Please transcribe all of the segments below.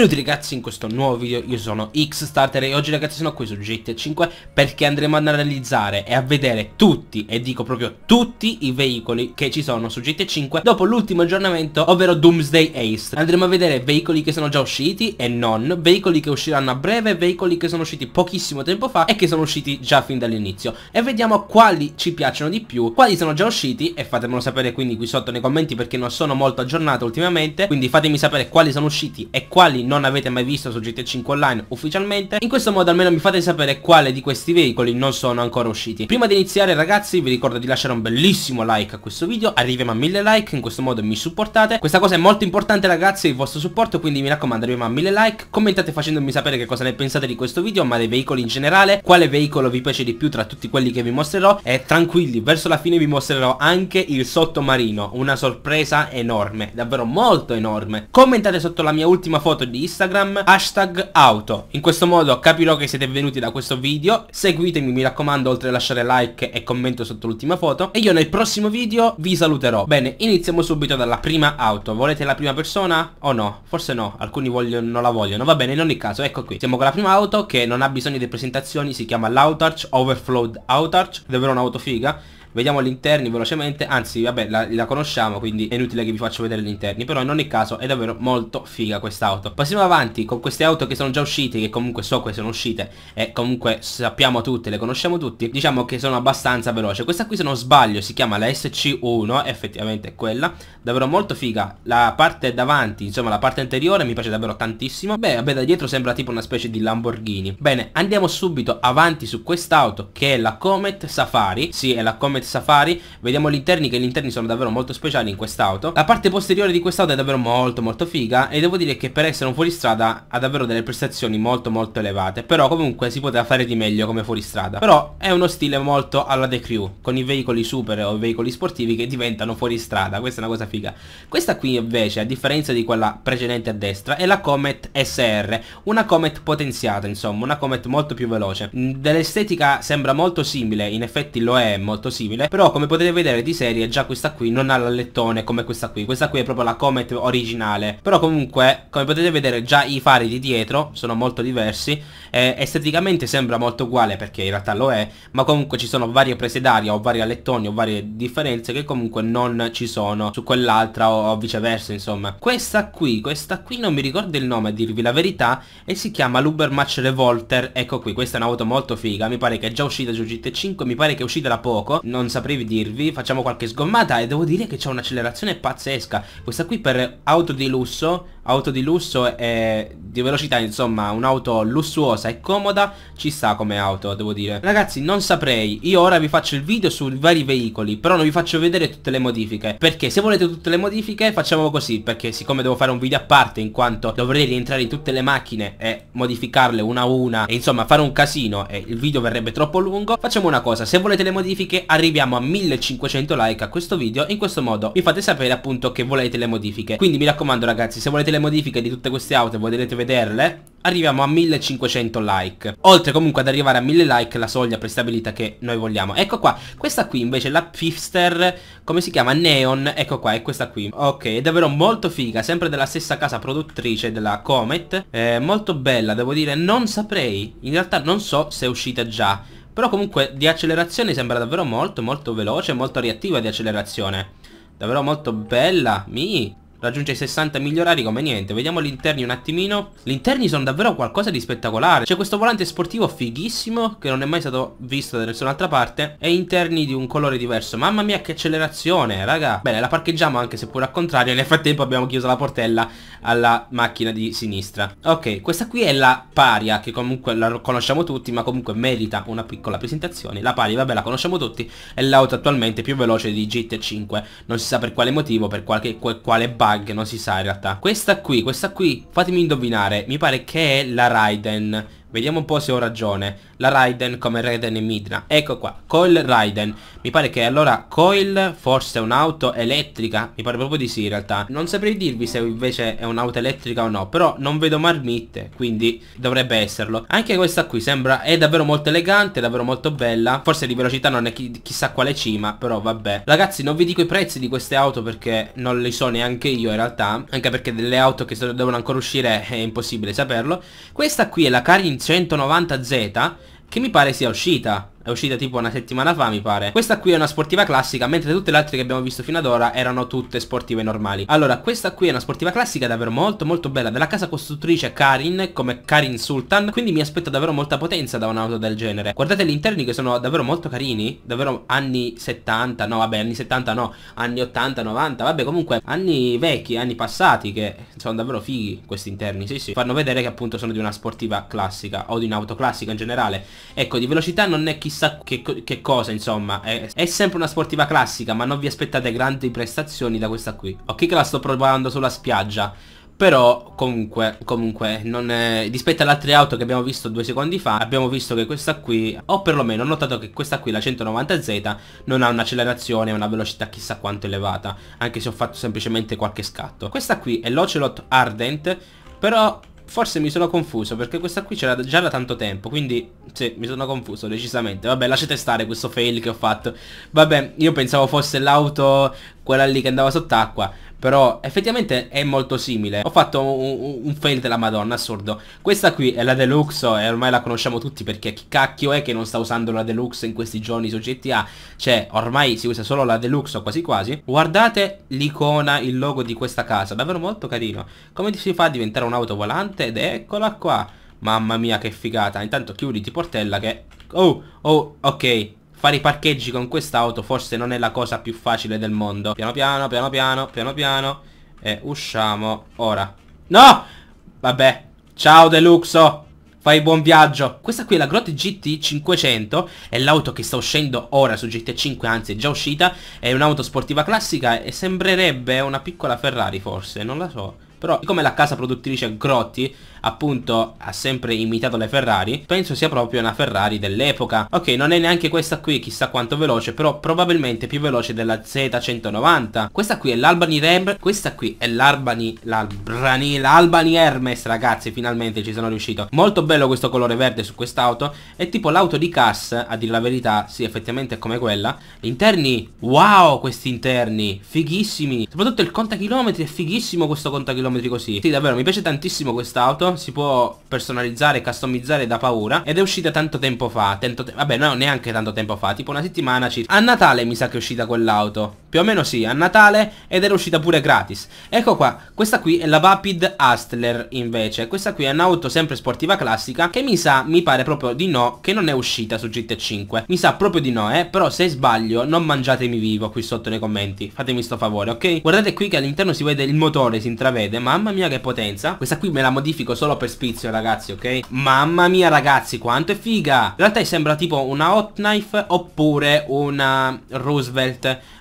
Benvenuti ragazzi in questo nuovo video, io sono Xstarter e oggi ragazzi sono qui su GTA 5 perché andremo ad analizzare e a vedere tutti, e dico proprio tutti i veicoli che ci sono su GTA 5 dopo l'ultimo aggiornamento, ovvero Doomsday Ace. Andremo a vedere veicoli che sono già usciti e non, veicoli che usciranno a breve, veicoli che sono usciti pochissimo tempo fa e che sono usciti già fin dall'inizio. E vediamo quali ci piacciono di più, quali sono già usciti e fatemelo sapere quindi qui sotto nei commenti perché non sono molto aggiornato ultimamente, quindi fatemi sapere quali sono usciti e quali non non avete mai visto su GTA 5 Online ufficialmente in questo modo almeno mi fate sapere quale di questi veicoli non sono ancora usciti prima di iniziare ragazzi vi ricordo di lasciare un bellissimo like a questo video arriviamo a mille like in questo modo mi supportate questa cosa è molto importante ragazzi il vostro supporto quindi mi raccomando arriviamo a mille like commentate facendomi sapere che cosa ne pensate di questo video ma dei veicoli in generale quale veicolo vi piace di più tra tutti quelli che vi mostrerò e tranquilli verso la fine vi mostrerò anche il sottomarino una sorpresa enorme davvero molto enorme commentate sotto la mia ultima foto di Instagram hashtag auto. In questo modo capirò che siete venuti da questo video, seguitemi mi raccomando oltre a lasciare like e commento sotto l'ultima foto e io nel prossimo video vi saluterò. Bene, iniziamo subito dalla prima auto. Volete la prima persona o no? Forse no, alcuni vogliono, non la vogliono. Va bene, in ogni caso, ecco qui. Siamo con la prima auto che non ha bisogno di presentazioni, si chiama l'Autarch Overflowed Autarch, davvero un'auto figa Vediamo gli interni velocemente Anzi vabbè la, la, conosciamo quindi è inutile che vi faccio vedere gli interni Però in ogni caso è davvero molto figa quest'auto Passiamo avanti con queste auto che sono già uscite Che comunque so che sono uscite E comunque sappiamo tutte, le conosciamo tutti Diciamo che sono abbastanza veloce Questa qui se non sbaglio si chiama la SC1 Effettivamente è quella Davvero molto figa La parte davanti insomma la parte anteriore mi piace davvero tantissimo Beh vabbè da dietro sembra tipo una specie di Lamborghini Bene andiamo subito avanti su quest'auto Che è la Comet Safari Sì è la Comet Comet Safari Vediamo gli interni che gli interni sono davvero molto speciali in quest'auto La parte posteriore di quest'auto è davvero molto molto figa E devo dire che per essere un fuoristrada ha davvero delle prestazioni molto molto elevate Però comunque si poteva fare di meglio come fuoristrada Però è uno stile molto alla The Crew Con i veicoli super o i veicoli sportivi che diventano fuoristrada Questa è una cosa figa Questa qui invece a differenza di quella precedente a destra è la Comet SR Una Comet potenziata insomma Una Comet molto più veloce mm, Dell'estetica sembra molto simile In effetti lo è molto simile simile Però come potete vedere di serie già questa qui non ha l'allettone come questa qui Questa qui è proprio la Comet originale Però comunque come potete vedere già i fari di dietro sono molto diversi eh, Esteticamente sembra molto uguale perché in realtà lo è Ma comunque ci sono varie prese d'aria o vari allettoni o varie differenze che comunque non ci sono Su quell'altra o, o viceversa insomma Questa qui, questa qui non mi ricordo il nome a dirvi la verità E si chiama l'Ubermatch Revolter Ecco qui, questa è un'auto molto figa Mi pare che è già uscita su GT5 Mi pare che è uscita da poco Non non saprei dirvi Facciamo qualche sgommata e devo dire che c'è un'accelerazione pazzesca Questa qui per auto di lusso Auto di lusso e di velocità insomma un'auto lussuosa e comoda Ci sta come auto devo dire Ragazzi non saprei Io ora vi faccio il video sui vari veicoli Però non vi faccio vedere tutte le modifiche Perché se volete tutte le modifiche facciamo così Perché siccome devo fare un video a parte In quanto dovrei rientrare in tutte le macchine E modificarle una a una E insomma fare un casino E il video verrebbe troppo lungo Facciamo una cosa Se volete le modifiche arrivate arriviamo a 1500 like a questo video in questo modo vi fate sapere appunto che volete le modifiche quindi mi raccomando ragazzi se volete le modifiche di tutte queste auto e volete vederle arriviamo a 1500 like oltre comunque ad arrivare a 1000 like la soglia prestabilita che noi vogliamo ecco qua questa qui invece la Pifster come si chiama Neon ecco qua è questa qui ok è davvero molto figa sempre della stessa casa produttrice della Comet eh, molto bella devo dire non saprei in realtà non so se è uscita già però comunque di accelerazione sembra davvero molto molto veloce Molto reattiva di accelerazione Davvero molto bella Mi Raggiunge i 60 migliorari come niente Vediamo gli interni un attimino Gli interni sono davvero qualcosa di spettacolare C'è questo volante sportivo fighissimo Che non è mai stato visto da nessun'altra parte E interni di un colore diverso Mamma mia che accelerazione raga Bene la parcheggiamo anche se pure al contrario Nel frattempo abbiamo chiuso la portella alla macchina di sinistra Ok questa qui è la Paria Che comunque la conosciamo tutti Ma comunque merita una piccola presentazione La Paria vabbè la conosciamo tutti È l'auto attualmente più veloce di GT5 Non si sa per quale motivo Per qualche, quale bug bug, non si sa in realtà Questa qui, questa qui, fatemi indovinare Mi pare che è la Raiden Vediamo un po' se ho ragione. La Raiden come Raiden e Midna. Ecco qua, Coil Raiden. Mi pare che allora Coil forse è un'auto elettrica. Mi pare proprio di sì in realtà. Non saprei dirvi se invece è un'auto elettrica o no. Però non vedo marmitte, quindi dovrebbe esserlo. Anche questa qui sembra, è davvero molto elegante, davvero molto bella. Forse di velocità non è chi, chissà quale cima, però vabbè. Ragazzi, non vi dico i prezzi di queste auto perché non li so neanche io in realtà. Anche perché delle auto che devono ancora uscire è impossibile saperlo. Questa qui è la Karin 190Z che mi pare sia uscita è uscita tipo una settimana fa mi pare Questa qui è una sportiva classica mentre tutte le altre che abbiamo visto fino ad ora erano tutte sportive normali Allora questa qui è una sportiva classica davvero molto molto bella della casa costruttrice Karin come Karin Sultan Quindi mi aspetto davvero molta potenza da un'auto del genere Guardate gli interni che sono davvero molto carini Davvero anni 70 no vabbè anni 70 no anni 80 90 vabbè comunque anni vecchi anni passati che sono davvero fighi questi interni sì sì Fanno vedere che appunto sono di una sportiva classica o di un'auto classica in generale Ecco di velocità non è chissà chissà che, che cosa insomma è, è, sempre una sportiva classica ma non vi aspettate grandi prestazioni da questa qui ok che la sto provando sulla spiaggia però comunque, comunque non è... rispetto alle altre auto che abbiamo visto due secondi fa abbiamo visto che questa qui o perlomeno ho notato che questa qui la 190Z non ha un'accelerazione e una velocità chissà quanto elevata anche se ho fatto semplicemente qualche scatto questa qui è l'Ocelot Ardent però Forse mi sono confuso perché questa qui c'era già da tanto tempo Quindi sì, mi sono confuso decisamente Vabbè, lasciate stare questo fail che ho fatto Vabbè, io pensavo fosse l'auto quella lì che andava sott'acqua però effettivamente è molto simile Ho fatto un, un, fail della madonna, assurdo Questa qui è la deluxe e ormai la conosciamo tutti Perché chi cacchio è che non sta usando la deluxe in questi giorni su GTA Cioè ormai si usa solo la deluxe quasi quasi Guardate l'icona, il logo di questa casa Davvero molto carino Come si fa a diventare un'auto volante? Ed eccola qua Mamma mia che figata Intanto chiuditi portella che... Oh, oh, ok Fare i parcheggi con quest'auto forse non è la cosa più facile del mondo Piano piano, piano piano, piano piano E usciamo ora No! Vabbè Ciao Deluxo Fai buon viaggio Questa qui è la Grotte GT500 È l'auto che sta uscendo ora su GT5 Anzi è già uscita È un'auto sportiva classica E sembrerebbe una piccola Ferrari forse Non la so però siccome la casa produttrice Grotti appunto ha sempre imitato le Ferrari Penso sia proprio una Ferrari dell'epoca Ok non è neanche questa qui chissà quanto veloce Però probabilmente più veloce della Z190 Questa qui è l'Albany Reb Questa qui è l'Albany L'Albany L'Albany Hermes ragazzi finalmente ci sono riuscito Molto bello questo colore verde su quest'auto È tipo l'auto di Cass a dire la verità Sì effettivamente è come quella interni wow questi interni Fighissimi Soprattutto il contachilometri è fighissimo questo contachilometri chilometri così Sì davvero mi piace tantissimo quest'auto Si può personalizzare e customizzare da paura Ed è uscita tanto tempo fa tanto te Vabbè no neanche tanto tempo fa Tipo una settimana circa A Natale mi sa che è uscita quell'auto più o meno sì, a Natale ed era uscita pure gratis. Ecco qua, questa qui è la Vapid Hustler invece. Questa qui è un'auto sempre sportiva classica che mi sa, mi pare proprio di no, che non è uscita su GT5. Mi sa proprio di no, eh. Però se sbaglio non mangiatemi vivo qui sotto nei commenti. Fatemi sto favore, ok? Guardate qui che all'interno si vede il motore, si intravede. Mamma mia che potenza. Questa qui me la modifico solo per spizio ragazzi, ok? Mamma mia ragazzi, quanto è figa. In realtà sembra tipo una hot knife oppure una Roosevelt.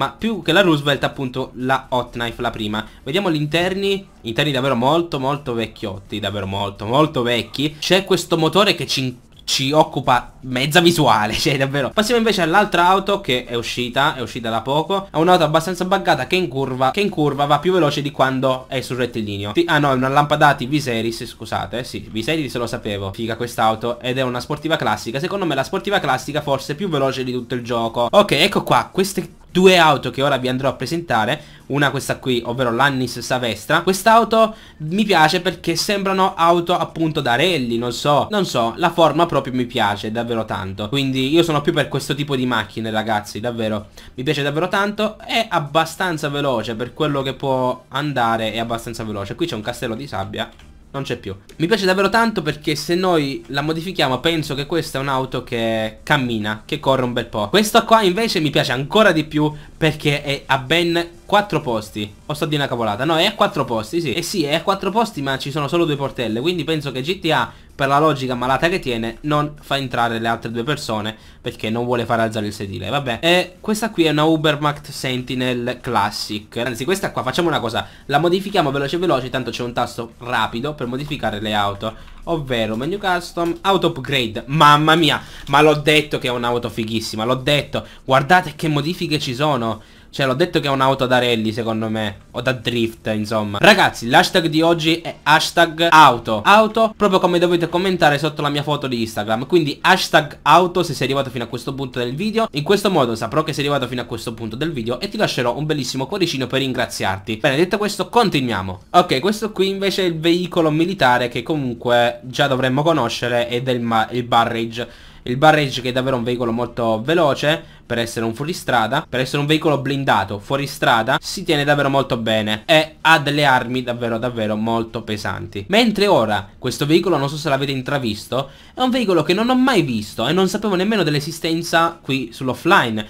Ma più più che la Roosevelt appunto la Hot Knife, la prima. Vediamo gli interni, interni davvero molto molto vecchiotti, davvero molto molto vecchi. C'è questo motore che ci ci occupa mezza visuale, cioè davvero. Passiamo invece all'altra auto che è uscita, è uscita da poco. È un'auto abbastanza buggata che in curva, che in curva va più veloce di quando è sul rettilineo. ah no, è una lampadati Viseris, scusate, eh, sì, Viseris lo sapevo. Figa quest'auto ed è una sportiva classica. Secondo me la sportiva classica forse è più veloce di tutto il gioco. Ok, ecco qua, queste due auto che ora vi andrò a presentare una questa qui ovvero l'Annis Savestra quest'auto mi piace perché sembrano auto appunto da rally non so non so la forma proprio mi piace davvero tanto quindi io sono più per questo tipo di macchine ragazzi davvero mi piace davvero tanto è abbastanza veloce per quello che può andare è abbastanza veloce qui c'è un castello di sabbia non c'è più Mi piace davvero tanto perché se noi la modifichiamo penso che questa è un'auto che cammina, che corre un bel po' Questa qua invece mi piace ancora di più perché è a ben 4 posti O sto di una cavolata, no è a 4 posti sì E eh sì è a 4 posti ma ci sono solo due portelle Quindi penso che GTA per la logica malata che tiene non fa entrare le altre due persone perché non vuole far alzare il sedile vabbè e questa qui è una Ubermacht Sentinel Classic anzi questa qua facciamo una cosa la modifichiamo veloce veloce tanto c'è un tasto rapido per modificare le auto ovvero menu custom auto upgrade mamma mia ma l'ho detto che è un'auto fighissima, l'ho detto. Guardate che modifiche ci sono. Cioè l'ho detto che è un'auto da rally secondo me O da drift insomma Ragazzi l'hashtag di oggi è hashtag auto Auto proprio come dovete commentare sotto la mia foto di Instagram Quindi hashtag auto se sei arrivato fino a questo punto del video In questo modo saprò che sei arrivato fino a questo punto del video E ti lascerò un bellissimo cuoricino per ringraziarti Bene detto questo continuiamo Ok questo qui invece è il veicolo militare che comunque già dovremmo conoscere Ed è il, il barrage il barrage che è davvero un veicolo molto veloce per essere un fuoristrada, per essere un veicolo blindato fuoristrada, si tiene davvero molto bene e ha delle armi davvero davvero molto pesanti. Mentre ora questo veicolo, non so se l'avete intravisto, è un veicolo che non ho mai visto e non sapevo nemmeno dell'esistenza qui sull'offline.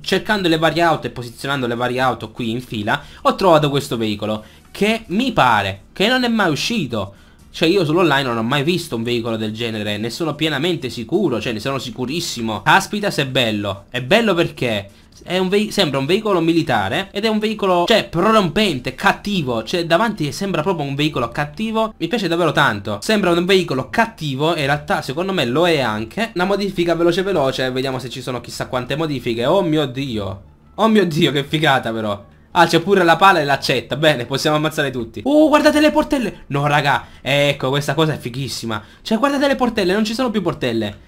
cercando le varie auto e posizionando le varie auto qui in fila, ho trovato questo veicolo che mi pare che non è mai uscito cioè io sull'online non ho mai visto un veicolo del genere, ne sono pienamente sicuro, cioè ne sono sicurissimo. Caspita se è bello. È bello perché un sembra un veicolo militare ed è un veicolo, cioè, prorompente, cattivo. Cioè, davanti sembra proprio un veicolo cattivo. Mi piace davvero tanto. Sembra un veicolo cattivo e in realtà, secondo me, lo è anche. Una modifica veloce veloce, vediamo se ci sono chissà quante modifiche. Oh mio Dio. Oh mio Dio, che figata però. Ah c'è pure la pala e l'accetta Bene possiamo ammazzare tutti Oh guardate le portelle No raga Ecco questa cosa è fighissima Cioè guardate le portelle Non ci sono più portelle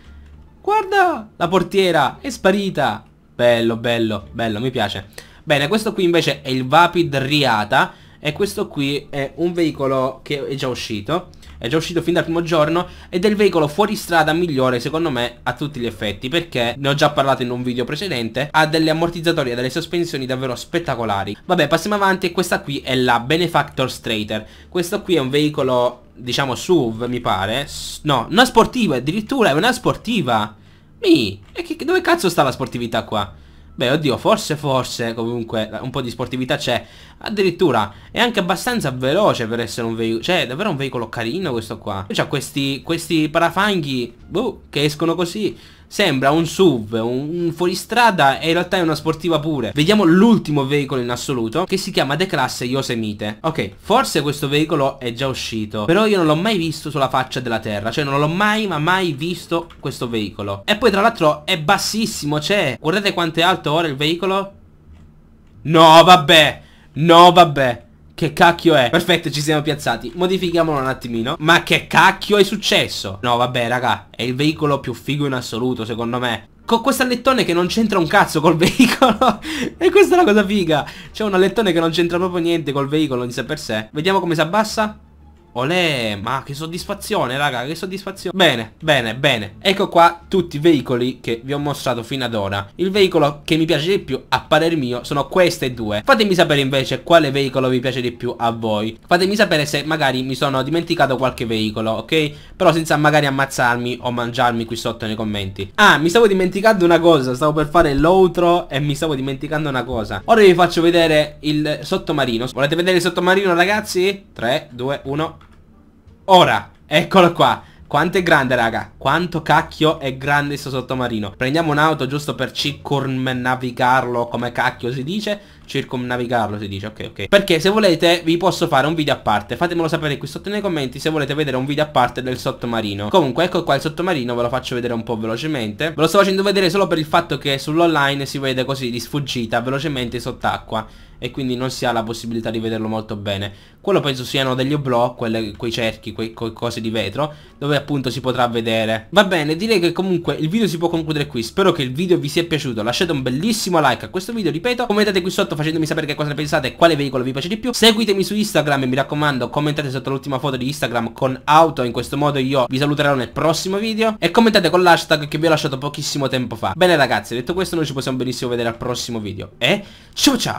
Guarda La portiera È sparita Bello bello Bello mi piace Bene questo qui invece è il Vapid Riata E questo qui è un veicolo che è già uscito è già uscito fin dal primo giorno ed è il veicolo fuoristrada migliore secondo me a tutti gli effetti perché ne ho già parlato in un video precedente ha delle ammortizzatori e delle sospensioni davvero spettacolari vabbè passiamo avanti e questa qui è la Benefactor straighter questo qui è un veicolo diciamo SUV mi pare no una sportiva addirittura è una sportiva mi e che, dove cazzo sta la sportività qua Beh, oddio, forse, forse, comunque, un po' di sportività c'è. Addirittura, è anche abbastanza veloce per essere un veicolo. Cioè, è davvero un veicolo carino questo qua. Poi cioè, c'ha questi, questi parafanghi, boh, che escono così. Sembra un SUV, un, un fuoristrada e in realtà è una sportiva pure. Vediamo l'ultimo veicolo in assoluto che si chiama The Classe Yosemite. Ok, forse questo veicolo è già uscito, però io non l'ho mai visto sulla faccia della terra, cioè non l'ho mai ma mai visto questo veicolo. E poi tra l'altro è bassissimo, cioè guardate quanto è alto ora il veicolo. No, vabbè. No, vabbè che cacchio è? Perfetto, ci siamo piazzati. Modifichiamolo un attimino. Ma che cacchio è successo? No, vabbè, raga, è il veicolo più figo in assoluto, secondo me. Con questo allettone che non c'entra un cazzo col veicolo E questa è la cosa figa C'è un allettone che non c'entra proprio niente col veicolo di sé per sé Vediamo come si abbassa Olè, ma che soddisfazione raga, che soddisfazione Bene, bene, bene Ecco qua tutti i veicoli che vi ho mostrato fino ad ora Il veicolo che mi piace di più a parer mio sono queste due Fatemi sapere invece quale veicolo vi piace di più a voi Fatemi sapere se magari mi sono dimenticato qualche veicolo, ok? Però senza magari ammazzarmi o mangiarmi qui sotto nei commenti Ah, mi stavo dimenticando una cosa Stavo per fare l'outro e mi stavo dimenticando una cosa Ora vi faccio vedere il sottomarino Volete vedere il sottomarino ragazzi? 3, 2, 1 Ora, eccolo qua. Quanto è grande raga Quanto cacchio è grande sto sottomarino Prendiamo un'auto giusto per circumnavigarlo Come cacchio si dice Circumnavigarlo si dice ok ok Perché se volete vi posso fare un video a parte Fatemelo sapere qui sotto nei commenti se volete vedere un video a parte del sottomarino Comunque ecco qua il sottomarino ve lo faccio vedere un po' velocemente Ve lo sto facendo vedere solo per il fatto che sull'online si vede così di sfuggita velocemente sott'acqua e quindi non si ha la possibilità di vederlo molto bene. Quello penso siano degli oblò, quelle, quei cerchi, quei, quei cose di vetro, dove appunto si potrà vedere. Va bene, direi che comunque il video si può concludere qui, spero che il video vi sia piaciuto, lasciate un bellissimo like a questo video, ripeto, commentate qui sotto facendomi sapere che cosa ne pensate e quale veicolo vi piace di più, seguitemi su Instagram e mi raccomando commentate sotto l'ultima foto di Instagram con auto, in questo modo io vi saluterò nel prossimo video e commentate con l'hashtag che vi ho lasciato pochissimo tempo fa. Bene ragazzi, detto questo noi ci possiamo benissimo vedere al prossimo video e ciao ciao!